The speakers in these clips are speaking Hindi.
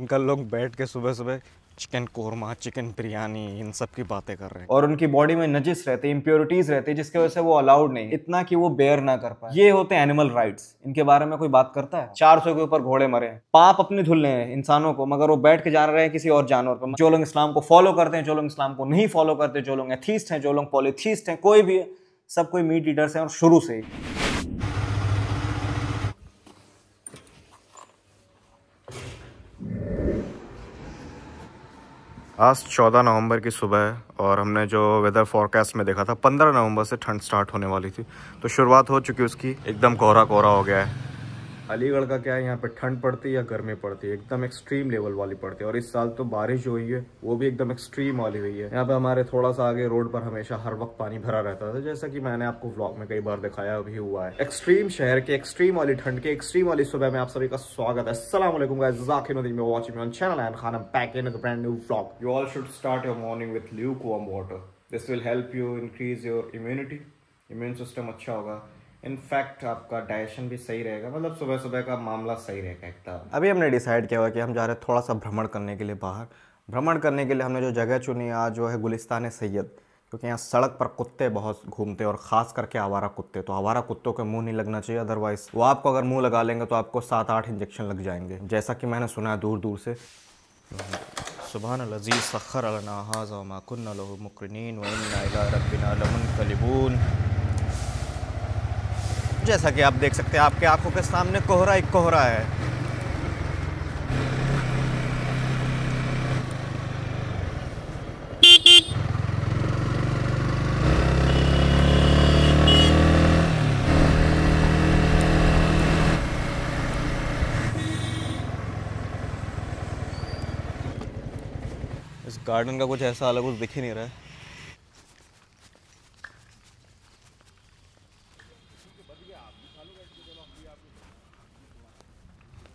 अंकल लोग बैठ के सुबह सुबह चिकन कोरमा चिकन बिरयानी इन सब की बातें कर रहे हैं और उनकी बॉडी में नजिस रहते हैं इम्प्योरिटीज रहते हैं जिसकी वजह से वो अलाउड नहीं इतना कि वो बेयर ना कर पाए ये होते हैं एनिमल राइट्स इनके बारे में कोई बात करता है चार सौ के ऊपर घोड़े मरे हैं पाप अपने धुल रहे हैं इंसानों को मगर वो बैठ के जा रहे हैं किसी और जानवर पर जो लोग इस्लाम को फॉलो करते हैं जो लोग इस्लाम को नहीं फॉलो करते जो लोग एथीस्ट हैं जो लोग पॉलिथीस्ट हैं कोई भी सब कोई मीट ईटर्स हैं और शुरू से ही आज 14 नवंबर की सुबह है और हमने जो वेदर फॉरकास्ट में देखा था 15 नवंबर से ठंड स्टार्ट होने वाली थी तो शुरुआत हो चुकी उसकी एकदम कोहरा कोहरा हो गया है अलीगढ़ का क्या है यहाँ पे ठंड पड़ती है या गर्मी पड़ती है एकदम एक्सट्रीम लेवल वाली पड़ती है और इस साल तो बारिश हुई है वो भी एकदम एक्सट्रीम वाली हुई है यहाँ पे हमारे थोड़ा सा आगे रोड पर हमेशा हर वक्त पानी भरा रहता था जैसा कि मैंने आपको व्लॉग में कई बार दिखाया भी हुआ है एक्सट्रीम शहर के एक्सट्रीम वाली ठंड के एक्सट्रीम वाली सुबह में आप सभी का स्वागत है इम्यून सिस्टम अच्छा होगा इनफैक्ट आपका डाइजेशन भी सही रहेगा मतलब सुबह सुबह का मामला सही रहेगा एकदम अभी हमने डिसाइड किया हुआ कि हम जा रहे हैं थोड़ा सा भ्रमण करने के लिए बाहर भ्रमण करने के लिए हमने जो जगह चुनी आज जो है गुलिस्तान सैयद क्योंकि यहाँ सड़क पर कुत्ते बहुत घूमते हैं और ख़ास करके आवारा कुत्ते तो आवारा कुत्तों के मुंह नहीं लगना चाहिए अदरवाइज़ वो आपको अगर मुंह लगा लेंगे तो आपको सात आठ इंजेक्शन लग जाएंगे जैसा कि मैंने सुना है दूर दूर से सुबह लजीज़ सखर अलनाज़ माकुन मकरनिन वबिन कलिबून जैसा कि आप देख सकते हैं आपके आंखों के सामने कोहरा एक कोहरा है इस गार्डन का कुछ ऐसा अलग कुछ दिख ही नहीं रहा है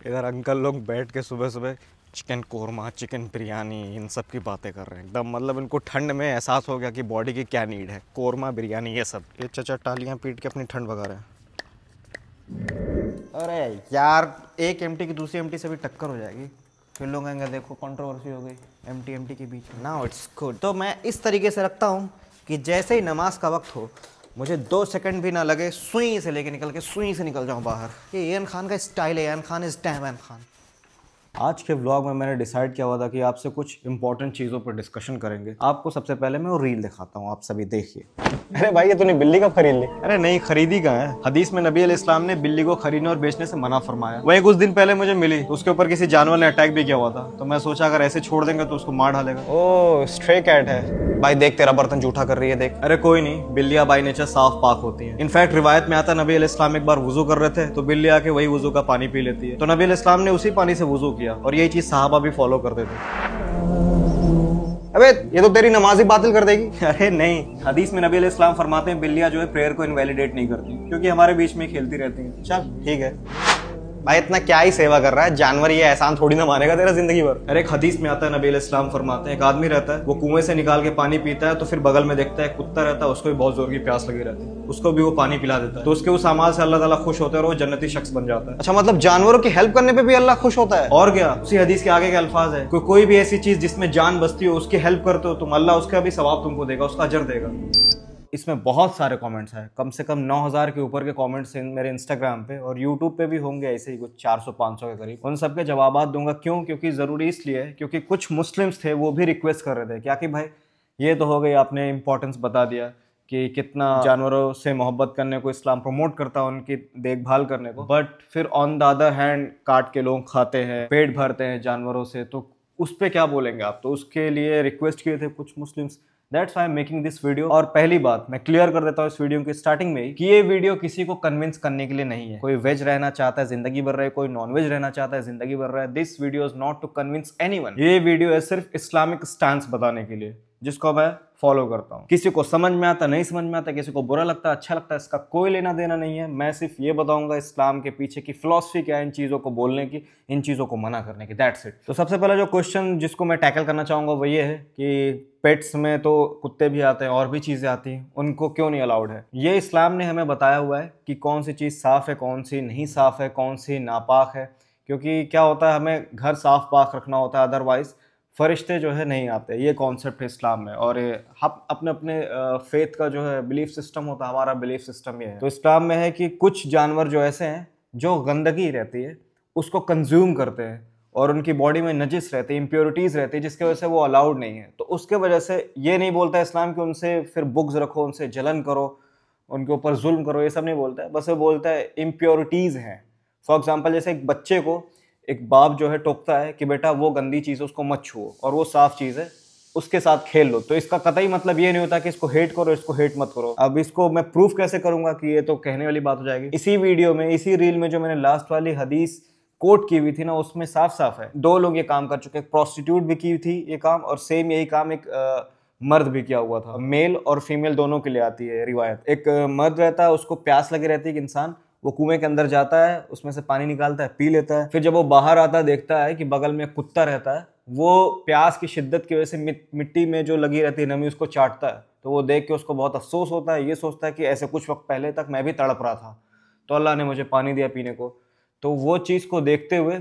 इधर अंकल लोग बैठ के सुबह सुबह चिकन कौरमा चिकन बिरयानी इन सब की बातें कर रहे हैं एकदम मतलब इनको ठंड में एहसास हो गया कि बॉडी की क्या नीड है कौरमा बिरयानी ये सब ये चचा टालियाँ पीट के अपनी ठंड भगा रहे हैं अरे यार एक एमटी की दूसरी एमटी से भी टक्कर हो जाएगी फिर लोग कहेंगे देखो कंट्रोवर्सी हो गई एम टी एम टी के बीच नाउ इट्स गुड तो मैं इस तरीके से रखता हूँ कि जैसे ही नमाज का वक्त हो मुझे दो सेकंड भी ना लगे सुई से लेके निकल के सुई से निकल जाऊँ बाहर ये एन खान का स्टाइल है N Khan is damn N Khan आज के व्लॉग में मैंने डिसाइड किया हुआ था कि आपसे कुछ इंपॉर्टेंट चीज़ों पर डिस्कशन करेंगे आपको सबसे पहले मैं वो रील दिखाता हूँ आप सभी देखिए अरे भाई ये तूने बिल्ली कब खरीद ली अरे नहीं खरीदी का है हदीस में नबी इस्लाम ने बिल्ली को खरीदने और बेचने से मना फरमाया वही कुछ दिन पहले मुझे मिली तो उसके ऊपर किसी जानवर ने अटैक भी किया हुआ था तो मैं सोचा अगर ऐसे छोड़ देंगे तो उसको मार डालेगा ओ स्ट्रे कैट है भाई देख तेरा बर्तन जूठा कर रही है देख अरे कोई नहीं बिल्लियां बाई नेचर साफ पाक होती है इनफैक्ट रिवायत में आता नबी इस्लाम एक बार वजू कर रहे थे तो बिल्ली आके वही वजू का पानी पी लेती है तो नबी इस्लाम ने उसी पानी से वजू किया और यही चीज साहबा भी फॉलो करते थे अबे ये तो तेरी नमाज ही बातिल कर देगी अरे नहीं हदीस में नबी इस्लाम फरमाते हैं बिल्लियां जो है प्रेयर को इनवैलिडेट नहीं करती क्योंकि हमारे बीच में खेलती रहती हैं चल ठीक है भाई इतना क्या ही सेवा कर रहा है जानवर ये एहसान थोड़ी ना मानेगा तेरा जिंदगी भर अरे एक हदीस में आता है नबी इस्लाम फरमाते हैं एक आदमी रहता है वो कुएं से निकाल के पानी पीता है तो फिर बगल में देखता है कुत्ता रहता है उसको भी बहुत जोर की प्यास लगी रहती है उसको भी वो पानी पिला देता है तो उसके उस अमाल से अल्लाह ताला खुश होता है और वो जन्नती शख्स बन जाता है अच्छा मतलब जानवरों की हेल्प करने पे भी अल्लाह खुश होता है और क्या उसी हदीस के आगे के अल्फाज है कोई कोई भी ऐसी चीज जिसमें जान बसती हो उसकी हेल्प करते हो तुम अल्लाह उसका भी सवाब तुमको देगा उसका अजर देगा इसमें बहुत सारे कमेंट्स हैं कम से कम 9000 के ऊपर के कमेंट्स मेरे इंस्टाग्राम पे और यूट्यूब पे भी होंगे ऐसे ही कुछ 400-500 के करीब उन सबके जवाब दूंगा क्यों क्योंकि ज़रूरी इसलिए क्योंकि कुछ मुस्लिम्स थे वो भी रिक्वेस्ट कर रहे थे क्या कि भाई ये तो हो गई आपने इंपॉर्टेंस बता दिया कि कितना जानवरों से मोहब्बत करने को इस्लाम प्रमोट करता है उनकी देखभाल करने को बट फिर ऑन द अदर हैंड काट के लोग खाते हैं पेट भरते हैं जानवरों से तो उस पर क्या बोलेंगे आप तो उसके लिए रिक्वेस्ट किए थे कुछ Muslims that's I am making this video और पहली बात मैं क्लियर कर देता हूँ इस वीडियो की स्टार्टिंग में ही कि ये वीडियो किसी को कन्विंस करने के लिए नहीं है कोई वेज रहना चाहता है जिंदगी भर रहे कोई नॉन वेज रहना चाहता है जिंदगी भर रहा है this video is not to convince any ये वीडियो है सिर्फ इस्लामिक स्टांस बताने के लिए जिसको मैं फॉलो करता हूँ किसी को समझ में आता नहीं समझ में आता किसी को बुरा लगता अच्छा लगता है इसका कोई लेना देना नहीं है मैं सिर्फ ये बताऊंगा इस्लाम के पीछे की फिलोसफी क्या है इन चीज़ों को बोलने की इन चीज़ों को मना करने की दैट्स इट तो सबसे पहला जो क्वेश्चन जिसको मैं टैकल करना चाहूँगा वो ये है कि पेट्स में तो कुत्ते भी आते हैं और भी चीज़ें आती हैं उनको क्यों नहीं अलाउड है ये इस्लाम ने हमें बताया हुआ है कि कौन सी चीज़ साफ़ है कौन सी नहीं साफ़ है कौन सी नापाक है क्योंकि क्या होता है हमें घर साफ पाक रखना होता है अदरवाइज़ फरिश्ते जो है नहीं आते ये कॉन्सेप्ट है इस्लाम में और हम अपने अपने फेथ का जो है बिलीफ सिस्टम होता है हमारा बिलीफ सिस्टम ये है तो इस्लाम में है कि कुछ जानवर जो ऐसे हैं जो गंदगी रहती है उसको कंज्यूम करते हैं और उनकी बॉडी में नजिस रहती है इम्प्योरिटीज़ रहती है जिसकी वजह से वो अलाउड नहीं है तो उसके वजह से ये नहीं बोलता इस्लाम कि उनसे फिर बुक्स रखो उनसे जलन करो उनके ऊपर जुल्म करो ये सब नहीं बोलता है बस वो बोलता है इम्प्योरिटीज़ हैं फॉर एग्ज़ाम्पल जैसे एक बच्चे को एक बाप जो है टोकता है कि बेटा वो गंदी चीज़ है उसको मत छुओ और वो साफ चीज़ है उसके साथ खेल लो तो इसका कतई मतलब ये नहीं होता कि इसको हेट करो इसको हेट मत करो अब इसको मैं प्रूफ कैसे करूंगा कि ये तो कहने वाली बात हो जाएगी इसी वीडियो में इसी रील में जो मैंने लास्ट वाली हदीस कोट की हुई थी ना उसमें साफ साफ है दो लोग ये काम कर चुके हैं प्रोस्टिट्यूट भी की थी ये काम और सेम यही काम एक आ, मर्द भी किया हुआ था मेल और फीमेल दोनों के लिए आती है रिवायत एक मर्द रहता है उसको प्यास लगी रहती है कि इंसान वो कुएं के अंदर जाता है उसमें से पानी निकालता है पी लेता है फिर जब वो बाहर आता है देखता है कि बगल में कुत्ता रहता है वो प्यास की शिद्दत की वजह से मिट्टी में जो लगी रहती है नमी उसको चाटता है तो वो देख के उसको बहुत अफसोस होता है ये सोचता है कि ऐसे कुछ वक्त पहले तक मैं भी तड़प रहा था तो अल्लाह ने मुझे पानी दिया पीने को तो वो चीज़ को देखते हुए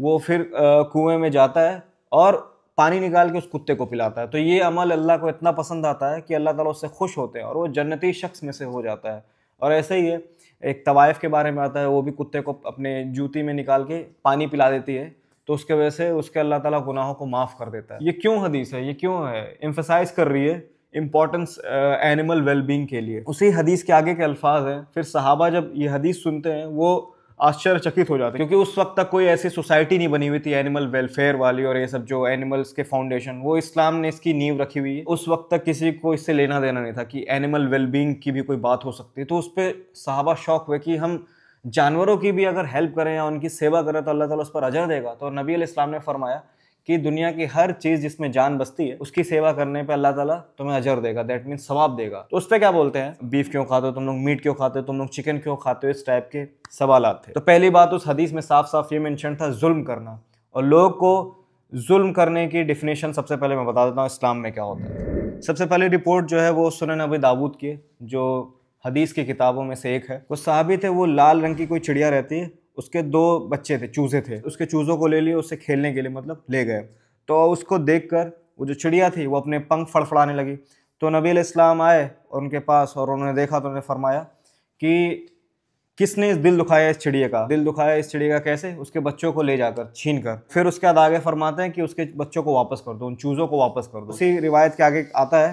वो फिर कुएँ में जाता है और पानी निकाल के उस कुत्ते को पिलाता है तो ये अमल अल्लाह को इतना पसंद आता है कि अल्लाह ताला उससे खुश होते हैं और वो जन्नती शख्स में से हो जाता है और ऐसे ही है एक तवायफ़ के बारे में आता है वो भी कुत्ते को अपने जूती में निकाल के पानी पिला देती है तो उसके वजह से उसके अल्लाह ताला गुनाहों को माफ़ कर देता है ये क्यों हदीस है ये क्यों है एम्फसाइज़ कर रही है इम्पॉर्टेंस एनिमल वेलबींग के लिए उसी हदीस के आगे के अल्फाज हैं फिर सहाबा जब ये हदीस सुनते हैं वो आश्चर्यचकित हो जाते क्योंकि उस वक्त तक कोई ऐसी सोसाइटी नहीं बनी हुई थी एनिमल वेलफेयर वाली और ये सब जो एनिमल्स के फाउंडेशन वो इस्लाम ने इसकी नींव रखी हुई है उस वक्त तक किसी को इससे लेना देना नहीं था कि एनिमल वेलबींग की भी कोई बात हो सकती है तो उस पर साहबा शौक हुए कि हम जानवरों की भी अगर हेल्प करें या उनकी सेवा करें तो अल्लाह ताला उस पर अजर देगा तो नबी इस्लाम ने फरमाया कि दुनिया की हर चीज़ जिसमें जान बसती है उसकी सेवा करने पे अल्लाह ताला तुम्हें अजर देगा दैट मीन सवाब देगा तो उस पर क्या बोलते हैं बीफ क्यों खाते हो तुम लोग मीट क्यों खाते हो तुम लोग चिकन क्यों खाते हो इस टाइप के सवाल थे तो पहली बात उस हदीस में साफ साफ ये मैंशन था जुल्म करना और लोग को जुल्म करने की डिफिनेशन सबसे पहले मैं बता देता हूँ इस्लाम में क्या होता है सबसे पहले रिपोर्ट जो है वो सुन नबी दाऊद की जो हदीस की किताबों में से एक है वो साबित है वो लाल रंग की कोई चिड़िया रहती है उसके दो बच्चे थे चूज़े थे उसके चूज़ों को ले लिए उससे खेलने के लिए मतलब ले गए तो उसको देख कर वो जो चिड़िया थी वो अपने पंख फड़फड़ाने लगी तो नबी इस्लाम आए और उनके पास और उन्होंने देखा तो उन्होंने फरमाया कि किसने इस दिल दुखाया इस चिड़िया का दिल दुखाया इस चिड़िया का कैसे उसके बच्चों को ले जाकर छीन कर फिर उसके बाद आगे फरमाते हैं कि उसके बच्चों को वापस कर दो उन चूज़ों को वापस कर दो उसी रिवायत के आगे आता है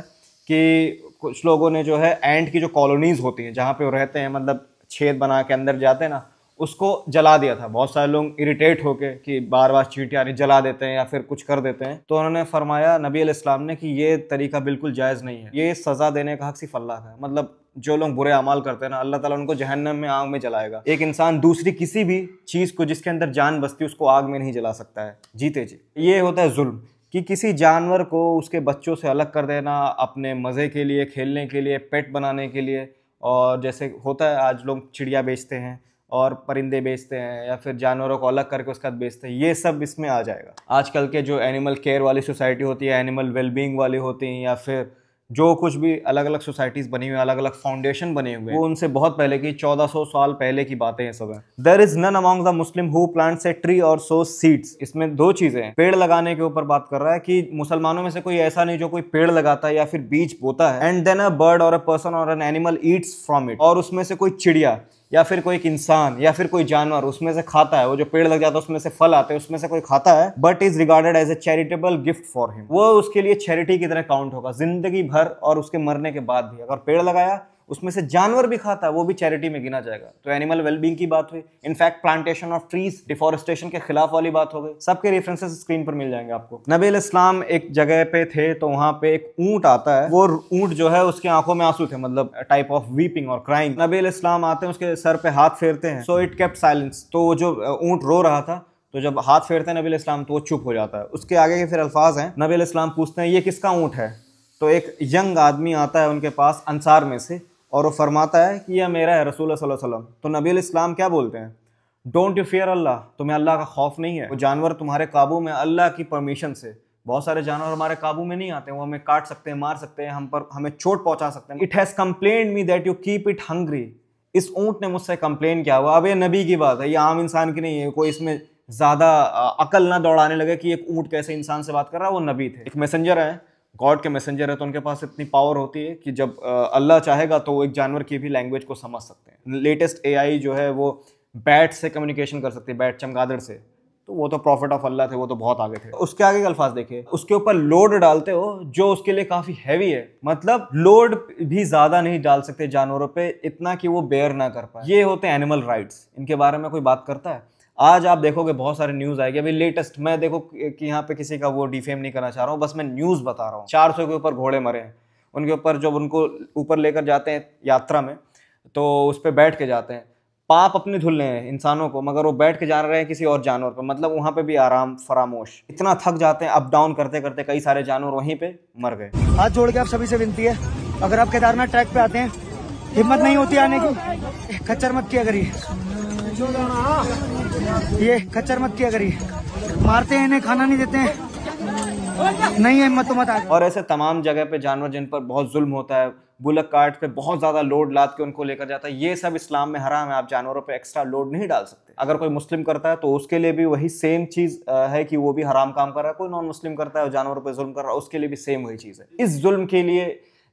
कि कुछ लोगों ने जो है एंट की जो कॉलोनीज़ होती हैं जहाँ पे वो रहते हैं मतलब छेद बना के अंदर जाते हैं ना उसको जला दिया था बहुत सारे लोग इरिटेट होके कि बार बार चींटियाँ जला देते हैं या फिर कुछ कर देते हैं तो उन्होंने फरमाया नबी इस्लाम ने कि ये तरीका बिल्कुल जायज़ नहीं है ये सज़ा देने का हक सिर्फ अल्लाह का है मतलब जो लोग बुरे अमाल करते हैं ना अल्लाह ताला उनको जहन्नम में आग में जलाएगा एक इंसान दूसरी किसी भी चीज़ को जिसके अंदर जान बसती उसको आग में नहीं जला सकता है जीते जी ये होता है जुल्म कि किसी जानवर को उसके बच्चों से अलग कर देना अपने मज़े के लिए खेलने के लिए पेट बनाने के लिए और जैसे होता है आज लोग चिड़िया बेचते हैं और परिंदे बेचते हैं या फिर जानवरों को अलग करके उसके बाद बेचते हैं ये सब इसमें आ जाएगा आजकल के जो एनिमल केयर वाली सोसाइटी होती है एनिमल वेलबींग वाली होती हैं या फिर जो कुछ भी अलग अलग सोसाइटीज़ बनी हुई अलग अलग फाउंडेशन बने हुए हैं वो उनसे बहुत पहले की 1400 साल पहले की बातें हैं सब है there is none among the Muslim who plants a tree or sow seeds इसमें दो चीज़ें हैं पेड़ लगाने के ऊपर बात कर रहा है कि मुसलमानों में से कोई ऐसा नहीं जो कोई पेड़ लगाता है या फिर बीज बोता है and then a bird or a person or an animal eats from it और उसमें से कोई चिड़िया या फिर कोई एक इंसान या फिर कोई जानवर उसमें से खाता है वो जो पेड़ लग जाता है उसमें से फल आते हैं उसमें से कोई खाता है but is regarded as a charitable gift for him वो उसके लिए चैरिटी की तरह काउंट होगा जिंदगी भर और उसके मरने के बाद भी अगर पेड़ लगाया उसमें से जानवर भी खाता है वो भी चैरिटी में गिना जाएगा तो एनिमल वेलबींग की बात हुई in fact plantation of trees deforestation के खिलाफ वाली बात हो गई सबके रेफरेंसेस स्क्रीन पर मिल जाएंगे आपको नबील इस्लाम एक जगह पे थे तो वहां पे एक ऊंट आता है वो ऊंट जो है उसकी आंखों में आंसू थे मतलब टाइप ऑफ वीपिंग और क्राइम नबील इस्लाम आते हैं उसके सर पे हाथ फेरते हैं सो इट केप साइलेंस तो वो जो ऊंट रो रहा था तो जब हाथ फेरते हैं नबील इस्लाम तो वो चुप हो जाता है उसके आगे के फिर अल्फाज हैं नबील इस्लाम पूछते हैं ये किसका ऊंट है तो एक यंग आदमी आता है उनके पास अंसार में से और वो फरमाता है कि यह मेरा है रसूल वसल्लम तो नबी इस्लाम क्या बोलते हैं डोंट यू फेयर अल्लाह तुम्हें अल्लाह का खौफ नहीं है वो जानवर तुम्हारे काबू में अल्लाह की परमिशन से बहुत सारे जानवर हमारे काबू में नहीं आते वो हमें काट सकते हैं मार सकते हैं हम पर हमें चोट पहुंचा सकते हैं it has complain me that you keep it hungry इस ऊँट ने मुझसे कंप्लेन किया हुआ अब ये नबी की बात है ये आम इंसान की नहीं है कोई इसमें ज़्यादा अकल ना दौड़ाने लगे कि एक ऊँट कैसे इंसान से बात कर रहा है वो नबी थे एक मैसेंजर है गॉड के मैसेंजर है तो उनके पास इतनी पावर होती है कि जब अल्लाह चाहेगा तो वो एक जानवर की भी लैंग्वेज को समझ सकते हैं लेटेस्ट ए जो है वो बैट से कम्युनिकेशन कर सकती है बैट चमगादड़ से तो वो तो प्रॉफिट ऑफ अल्लाह थे वो तो बहुत आगे थे उसके आगे के अल्फाज देखिए उसके ऊपर लोड डालते हो जो उसके लिए काफ़ी हैवी है मतलब लोड भी ज़्यादा नहीं डाल सकते जानवरों पे इतना कि वो बेयर ना कर पाए ये होते हैं एनिमल राइट्स इनके बारे में कोई बात करता है आज आप देखोगे बहुत सारे न्यूज आएगी अभी लेटेस्ट मैं देखो कि यहाँ पे किसी का वो डिफेम नहीं करना चाह रहा हूँ बस मैं न्यूज बता रहा हूँ चार सौ के ऊपर घोड़े मरे हैं उनके ऊपर जब उनको ऊपर लेकर जाते हैं यात्रा में तो उस पर बैठ के जाते हैं पाप अपने धुल रहे हैं इंसानों को मगर वो बैठ के जा रहे हैं किसी और जानवर पर मतलब वहाँ पे भी आराम फरामोश इतना थक जाते हैं अप डाउन करते करते कई सारे जानवर वहीं पे मर गए हाथ जोड़ के आप सभी से विनती है अगर आप केदारनाथ ट्रैक पे आते हैं हिम्मत नहीं होती आने की खच्चर मत किया करिए ये खच्चर मत किया करिए मारते हैं इन्हें खाना नहीं देते हैं नहीं है मत तो मत और ऐसे तमाम जगह पे जानवर जिन पर बहुत जुल्म होता है बुलक कार्ट पे बहुत ज़्यादा लोड लाद के उनको लेकर जाता है ये सब इस्लाम में हराम है आप जानवरों पे एक्स्ट्रा लोड नहीं डाल सकते अगर कोई मुस्लिम करता है तो उसके लिए भी वही सेम चीज़ है कि वो भी हराम काम कर रहा है कोई नॉन मुस्लिम करता है और जानवरों पर जुल्म कर रहा है उसके लिए भी सेम वही चीज़ है इस जुल्म के लिए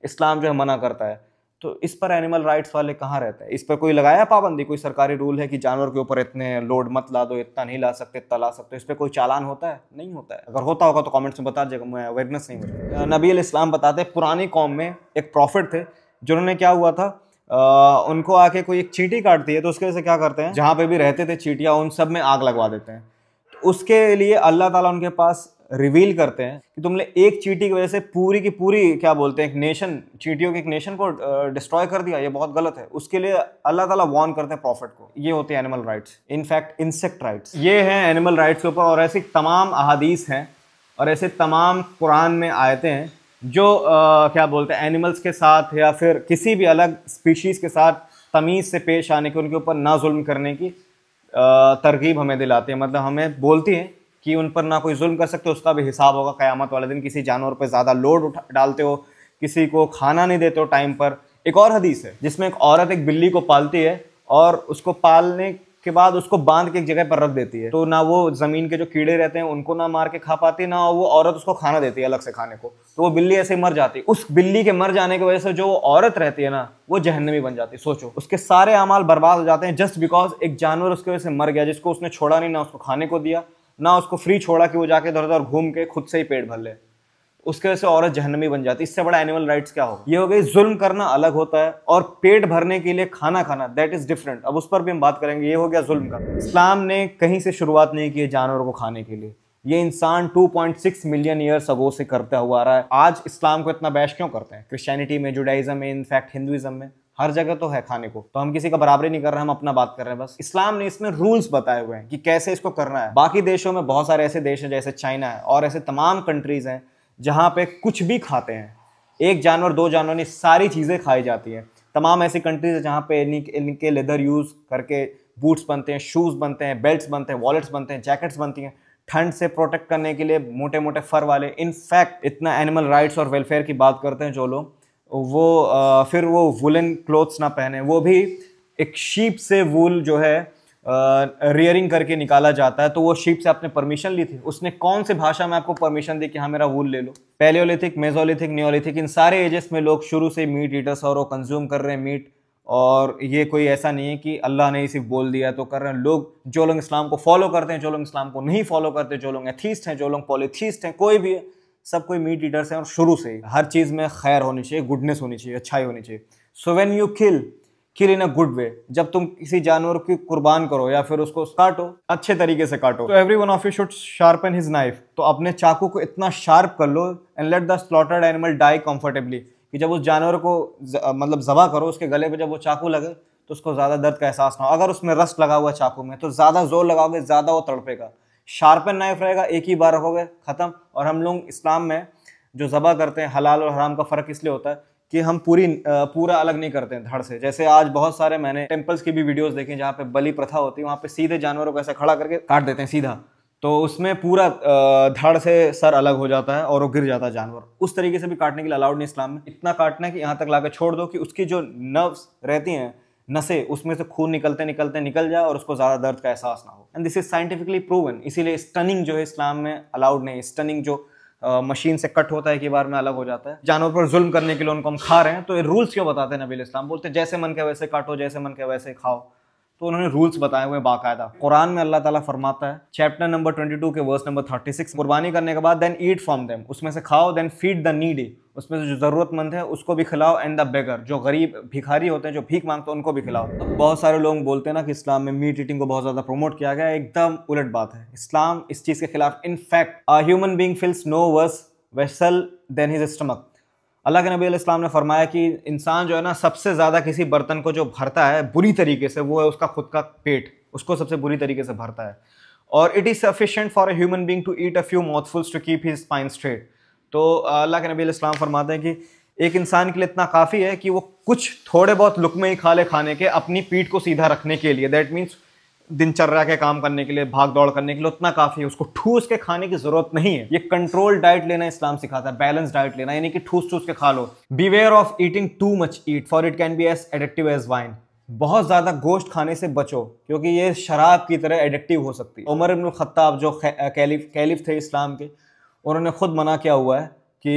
इस्लाम जो है मना करता है तो इस पर एनिमल राइट्स वाले कहाँ रहते हैं इस पर कोई लगाया पाबंदी कोई सरकारी रूल है कि जानवर के ऊपर इतने लोड मत ला दो इतना नहीं ला सकते इतना ला सकते इस पर कोई चालान होता है नहीं होता है अगर होता होगा तो कॉमेंट्स में बता दीजिएगा मैं अवेयरनेस नहीं मिल नबी इस्लाम बताते पुरानी कॉम में एक प्रॉफिट थे जिन्होंने क्या हुआ था आ, उनको आके कोई एक चीटी काटती है तो उसके वजह से क्या करते हैं जहाँ पे भी रहते थे चीटियाँ उन सब में आग लगवा देते हैं तो उसके लिए अल्लाह ताला उनके पास रिवील करते हैं कि तुमने एक चीटी की वजह से पूरी की पूरी क्या बोलते हैं एक नेशन चीटियों के एक नेशन को डिस्ट्रॉय कर दिया ये बहुत गलत है उसके लिए अल्लाह ताला वार्न करते हैं प्रॉफिट को ये होते हैं animal rights in fact insect rights ये हैं एनिमल राइट्स के ऊपर और ऐसी तमाम अहादीस हैं और ऐसे तमाम कुरान में आयते हैं जो आ, क्या बोलते हैं एनिमल्स के साथ या फिर किसी भी अलग स्पीशीज़ के साथ तमीज़ से पेश आने की उनके ऊपर ना जुल्म करने की तरकीब हमें दिलाती है मतलब हमें बोलती हैं कि उन पर ना कोई जुल्म कर सकते हो उसका भी हिसाब होगा क़यामत वाले दिन किसी जानवर पर ज़्यादा लोड उठा डालते हो किसी को खाना नहीं देते हो टाइम पर एक और हदीस है जिसमें एक औरत एक बिल्ली को पालती है और उसको पालने के बाद उसको बांध के एक जगह पर रख देती है तो ना वो ज़मीन के जो कीड़े रहते हैं उनको ना मार के खा पाती ना वो औरत उसको खाना देती है अलग से खाने को तो वो बिल्ली ऐसे मर जाती है उस बिल्ली के मर जाने की वजह से जो औरत रहती है ना वो जहन्नमी बन जाती है सोचो उसके सारे अमाल बर्बाद हो जाते हैं जस्ट बिकॉज एक जानवर उसकी वजह से मर गया जिसको उसने छोड़ा नहीं ना उसको खाने को दिया ना उसको फ्री छोड़ा कि वो जाके इधर उधर घूम के खुद से ही पेट भर ले उसके वजह से औरत जहनमी बन जाती है इससे बड़ा एनिमल राइट्स क्या हो ये हो गई जुल्म करना अलग होता है और पेट भरने के लिए खाना खाना दैट इज डिफरेंट अब उस पर भी हम बात करेंगे ये हो गया जुल्म का इस्लाम ने कहीं से शुरुआत नहीं की है जानवरों को खाने के लिए ये इंसान 2.6 मिलियन ईयर्स अगो से करता हुआ आ रहा है आज इस्लाम को इतना बैश क्यों करते हैं क्रिश्चियनिटी में जुडाइज्म में इनफैक्ट हिंदुइज्म में हर जगह तो है खाने को तो हम किसी का बराबरी नहीं कर रहे हम अपना बात कर रहे हैं बस इस्लाम ने इसमें रूल्स बताए हुए हैं कि कैसे इसको करना है बाकी देशों में बहुत सारे ऐसे देश हैं जैसे चाइना है और ऐसे तमाम कंट्रीज़ हैं जहाँ पे कुछ भी खाते हैं एक जानवर दो जानवर नहीं सारी चीज़ें खाई जाती हैं तमाम ऐसी कंट्रीज़ हैं जहाँ पे इनके लेदर यूज़ करके बूट्स बनते हैं शूज़ बनते हैं बेल्ट्स बनते हैं वॉलेट्स बनते हैं जैकेट्स बनती हैं ठंड से प्रोटेक्ट करने के लिए मोटे मोटे फर वाले इनफैक्ट इतना एनिमल राइट्स और वेलफेयर की बात करते हैं जो लोग वो आ, फिर वो वुलन क्लोथ्स ना पहने वो भी एक शीप से वूल जो है रियरिंग करके निकाला जाता है तो वो शीप से आपने परमिशन ली थी उसने कौन से भाषा में आपको परमिशन दी कि हाँ मेरा वूल ले लो पैलियोलिथिक मेजोलिथिक न्योलिथिक इन सारे एजेस में लोग शुरू से मीट ईटर्स और वो कंज्यूम कर रहे हैं मीट और ये कोई ऐसा नहीं है कि अल्लाह ने ही सिर्फ बोल दिया तो कर रहे हैं लोग जो लोग इस्लाम को फॉलो करते हैं जो लोग इस्लाम को नहीं फॉलो करते जो लोग एथीस्ट हैं जो लोग पॉलीथीस्ट हैं कोई भी है सब कोई मीट ईटर्स हैं और शुरू से हर चीज़ में खैर होनी चाहिए गुडनेस होनी चाहिए अच्छाई होनी चाहिए so when you kill kill in a good way जब तुम किसी जानवर की कुर्बान करो या फिर उसको काटो अच्छे तरीके से काटो तो every one of you should sharpen his knife तो अपने चाकू को इतना शार्प कर लो and let the slaughtered animal die comfortably कि जब उस जानवर को ज, मतलब जबा करो उसके गले पर जब वो चाकू लगे तो उसको ज़्यादा दर्द का एहसास ना हो अगर उसमें रस लगा हुआ चाकू में तो ज़्यादा जोर लगाओगे ज़्यादा वो तड़पेगा शार्पन नाइफ रहेगा एक ही बार रखोगे ख़त्म और हम लोग इस्लाम में जो ज़बा करते हैं हलाल और हराम का फ़र्क इसलिए होता है कि हम पूरी पूरा अलग नहीं करते हैं धड़ से जैसे आज बहुत सारे मैंने टेम्पल्स की भी वीडियोस देखी जहाँ पे बलि प्रथा होती है वहाँ पे सीधे जानवरों को ऐसा खड़ा करके काट देते हैं सीधा तो उसमें पूरा धड़ से सर अलग हो जाता है और वो गिर जाता है जानवर उस तरीके से भी काटने के लिए अलाउड नहीं इस्लाम में इतना काटना है कि यहाँ तक ला छोड़ दो कि उसकी जो नर्व्स रहती हैं नशे उसमें से खून निकलते निकलते निकल जाए और उसको ज़्यादा दर्द का एहसास ना हो and this is scientifically proven इसीलिए स्टनिंग जो है इस्लाम में अलाउड नहीं स्टनिंग जो मशीन से कट होता है कि बार में अलग हो जाता है जानवर पर जुल्म करने के लिए उनको हम खा रहे हैं तो ये रूल्स क्यों बताते हैं नबील इस्लाम बोलते जैसे मन के वैसे काटो जैसे मन के वैसे खाओ तो उन्होंने रूल्स बताए हुए बाकायदा कुरान में अल्लाह ताला फरमाता है चैप्टर नंबर 22 के वर्स नंबर 36 कुर्बानी करने के बाद देन ईट फ्रॉम देम उसमें से खाओ देन फीड द नीडी उसमें से जो ज़रूरतमंद है उसको भी खिलाओ एंड द बेगर जो गरीब भिखारी होते हैं जो भीख मांगते हैं उनको भी खिलाओ तो बहुत सारे लोग बोलते हैं ना कि इस्लाम में मीट ईटिंग को बहुत ज़्यादा प्रमोट किया गया एकदम उलट बात है इस्लाम इस चीज़ के खिलाफ in fact a human being fills no worse vessel than his stomach अल्लाह के नबी इस्लाम ने फरमाया कि इंसान जो है ना सबसे ज़्यादा किसी बर्तन को जो भरता है बुरी तरीके से वो है उसका खुद का पेट उसको सबसे बुरी तरीके से भरता है और it is sufficient for a human being to eat a few mouthfuls to keep his spine straight तो अल्लाह के नबी इस्लाम फरमाते हैं कि एक इंसान के लिए इतना काफ़ी है कि वो कुछ थोड़े बहुत लुकमे ही खा ले खाने के अपनी पीठ को सीधा रखने के लिए दैट मीन्स दिनचर्या के काम करने के लिए भाग दौड़ करने के लिए उतना काफ़ी है उसको ठूस के खाने की ज़रूरत नहीं है ये कंट्रोल डाइट लेना इस्लाम सिखाता है बैलेंस डाइट लेना यानी कि ठूस ठूस के खा लो beware of eating too much meat for it can be as addictive as wine बहुत ज़्यादा गोश्त खाने से बचो क्योंकि ये शराब की तरह एडिक्टिव हो सकती है उमर इब्न ख़त्ताब जो कैलिफ कैलिफ थे इस्लाम के उन्होंने ख़ुद मना किया हुआ है कि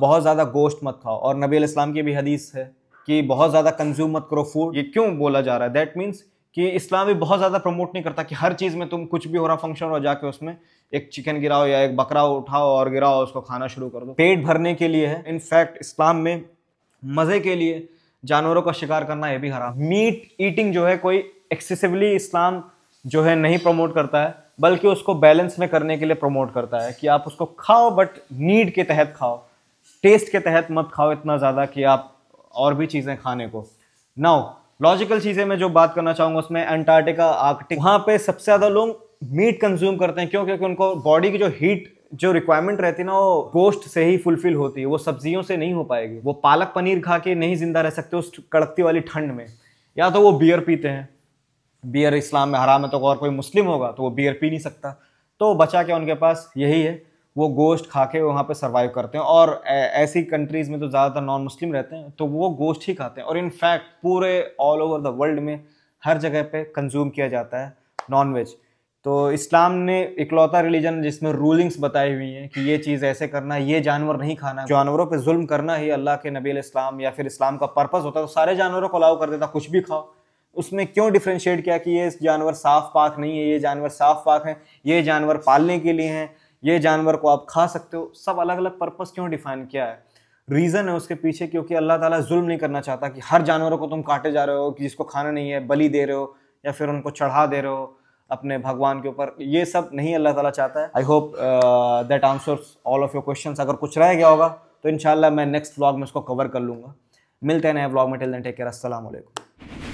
बहुत ज़्यादा गोश्त मत खाओ और नबी इस्लाम की भी हदीस है कि बहुत ज़्यादा कंज्यूम मत करो फूड ये क्यों बोला जा रहा है दैट मीन्स कि इस्लाम भी बहुत ज़्यादा प्रमोट नहीं करता कि हर चीज़ में तुम कुछ भी हो रहा फंक्शन हो जाके उसमें एक चिकन गिराओ या एक बकरा उठाओ और गिराओ उसको खाना शुरू कर दो पेट भरने के लिए है इनफैक्ट इस्लाम में मज़े के लिए जानवरों का शिकार करना यह भी हराम मीट ईटिंग जो है कोई एक्सेसिवली इस्लाम जो है नहीं प्रमोट करता है बल्कि उसको बैलेंस में करने के लिए प्रमोट करता है कि आप उसको खाओ बट नीड के तहत खाओ टेस्ट के तहत मत खाओ इतना ज़्यादा कि आप और भी चीज़ें खाने को नाउ लॉजिकल चीज़ें मैं जो बात करना चाहूँगा उसमें एंटार्टिका आर्कटिक वहाँ पे सबसे ज़्यादा लोग मीट कंज्यूम करते हैं क्यों क्योंकि उनको बॉडी की जो हीट जो रिक्वायरमेंट रहती है ना वो गोश्त से ही फुलफिल होती है वो सब्जियों से नहीं हो पाएगी वो पालक पनीर खा के नहीं जिंदा रह सकते उस कड़कती वाली ठंड में या तो वो बियर पीते हैं बियर इस्लाम में हराम है तो और कोई मुस्लिम होगा तो वो बियर पी नहीं सकता तो बचा क्या उनके पास यही है वो गोश्त खा के वहाँ पर सर्वाइव करते हैं और ऐसी कंट्रीज़ में तो ज़्यादातर नॉन मुस्लिम रहते हैं तो वो गोश्त ही खाते हैं और इनफैक्ट पूरे ऑल ओवर द वर्ल्ड में हर जगह पे कंज्यूम किया जाता है नॉन वेज तो इस्लाम ने इकलौता रिलीजन जिसमें रूलिंग्स बताई हुई हैं कि ये चीज़ ऐसे करना है ये जानवर नहीं खाना जानवरों पे जुल्म करना ही अल्लाह के नबी इस्लाम या फिर इस्लाम का पर्पज़ होता है तो सारे जानवरों को अलाउ कर देता कुछ भी खाओ उसमें क्यों डिफ्रेंशिएट किया कि ये जानवर साफ पाक नहीं है ये जानवर साफ पाक हैं ये जानवर पालने के लिए हैं ये जानवर को आप खा सकते हो सब अलग अलग पर्पस क्यों डिफाइन किया है रीज़न है उसके पीछे क्योंकि अल्लाह ताला जुल्म नहीं करना चाहता कि हर जानवरों को तुम काटे जा रहे हो कि जिसको खाना नहीं है बली दे रहे हो या फिर उनको चढ़ा दे रहे हो अपने भगवान के ऊपर ये सब नहीं अल्लाह ताला चाहता है I hope that answer all of your question अगर कुछ रह गया होगा तो इन मैं नेक्स्ट व्लॉग में उसको कवर कर लूँगा मिलते हैं नए व्लॉग में till then take care Aslam